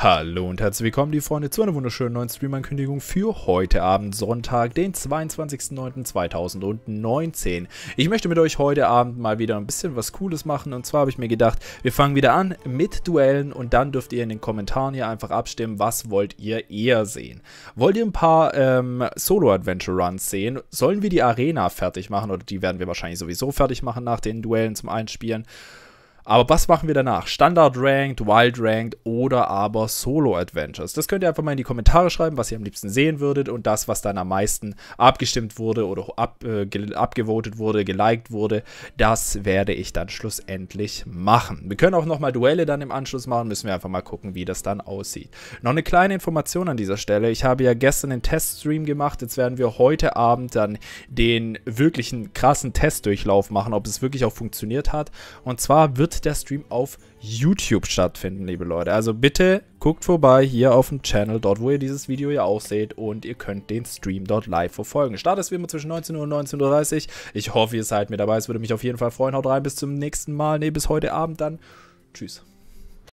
Hallo und herzlich willkommen, die Freunde, zu einer wunderschönen neuen Stream-Ankündigung für heute Abend, Sonntag, den 22.09.2019. Ich möchte mit euch heute Abend mal wieder ein bisschen was Cooles machen und zwar habe ich mir gedacht, wir fangen wieder an mit Duellen und dann dürft ihr in den Kommentaren hier einfach abstimmen, was wollt ihr eher sehen. Wollt ihr ein paar ähm, Solo-Adventure-Runs sehen? Sollen wir die Arena fertig machen oder die werden wir wahrscheinlich sowieso fertig machen nach den Duellen zum Einspielen? Aber was machen wir danach? Standard Ranked, Wild Ranked oder aber Solo Adventures? Das könnt ihr einfach mal in die Kommentare schreiben, was ihr am liebsten sehen würdet und das, was dann am meisten abgestimmt wurde oder ab, äh, abgevotet wurde, geliked wurde, das werde ich dann schlussendlich machen. Wir können auch nochmal Duelle dann im Anschluss machen, müssen wir einfach mal gucken, wie das dann aussieht. Noch eine kleine Information an dieser Stelle. Ich habe ja gestern einen Teststream gemacht. Jetzt werden wir heute Abend dann den wirklichen krassen Testdurchlauf machen, ob es wirklich auch funktioniert hat. Und zwar wird der Stream auf YouTube stattfinden, liebe Leute. Also bitte guckt vorbei hier auf dem Channel, dort wo ihr dieses Video ja auch seht und ihr könnt den Stream dort live verfolgen. Start ist wie immer zwischen 19 Uhr und 19.30 Uhr. Ich hoffe, ihr seid mit dabei. Es würde mich auf jeden Fall freuen. Haut rein, bis zum nächsten Mal. Ne, bis heute Abend dann. Tschüss.